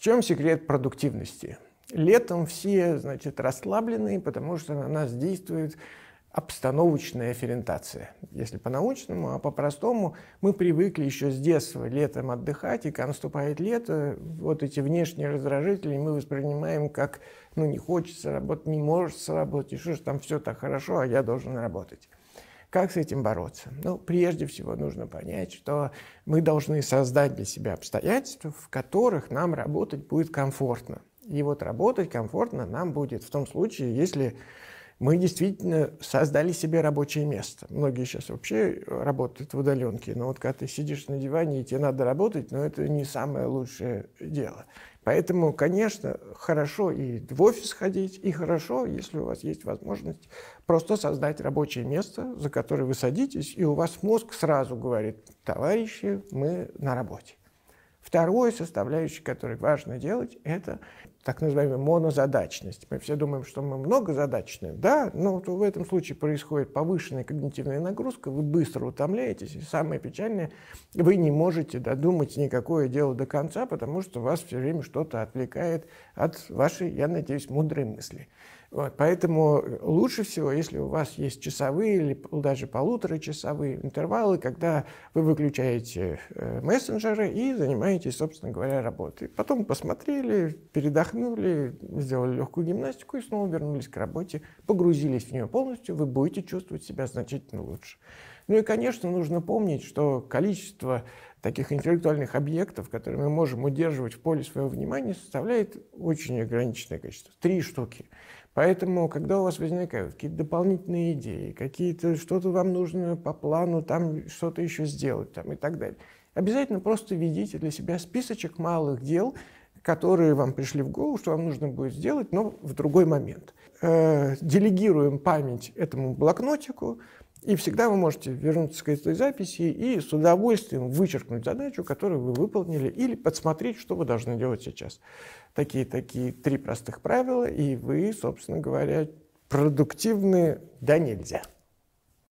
В чем секрет продуктивности? Летом все, значит, расслаблены, потому что на нас действует обстановочная ферентация. Если по-научному, а по-простому, мы привыкли еще с детства летом отдыхать, и когда наступает лето, вот эти внешние раздражители мы воспринимаем как, ну, не хочется работать, не может работать, и что же там все так хорошо, а я должен работать. Как с этим бороться? Ну, прежде всего нужно понять, что мы должны создать для себя обстоятельства, в которых нам работать будет комфортно. И вот работать комфортно нам будет в том случае, если мы действительно создали себе рабочее место. Многие сейчас вообще э, работают в удаленке, но вот когда ты сидишь на диване и тебе надо работать, но это не самое лучшее дело. Поэтому, конечно, хорошо и в офис ходить, и хорошо, если у вас есть возможность просто создать рабочее место, за которое вы садитесь, и у вас мозг сразу говорит, товарищи, мы на работе. Второй составляющей, которую важно делать, это так называемая монозадачность. Мы все думаем, что мы многозадачные, да, но вот в этом случае происходит повышенная когнитивная нагрузка, вы быстро утомляетесь, и самое печальное, вы не можете додумать никакое дело до конца, потому что вас все время что-то отвлекает от вашей, я надеюсь, мудрой мысли. Вот, поэтому э, лучше всего, если у вас есть часовые или даже полуторачасовые интервалы, когда вы выключаете э, мессенджеры и занимаетесь занимаетесь, собственно говоря, работой. Потом посмотрели, передохнули, сделали легкую гимнастику и снова вернулись к работе, погрузились в нее полностью, вы будете чувствовать себя значительно лучше. Ну и, конечно, нужно помнить, что количество таких интеллектуальных объектов, которые мы можем удерживать в поле своего внимания, составляет очень ограниченное количество. Три штуки. Поэтому, когда у вас возникают какие-то дополнительные идеи, какие-то что-то вам нужно по плану, там что-то еще сделать там, и так далее, обязательно просто ведите для себя списочек малых дел, которые вам пришли в голову, что вам нужно будет сделать, но в другой момент. Э, делегируем память этому блокнотику, и всегда вы можете вернуться к этой записи и с удовольствием вычеркнуть задачу, которую вы выполнили, или подсмотреть, что вы должны делать сейчас. Такие-такие три простых правила, и вы, собственно говоря, продуктивны да нельзя.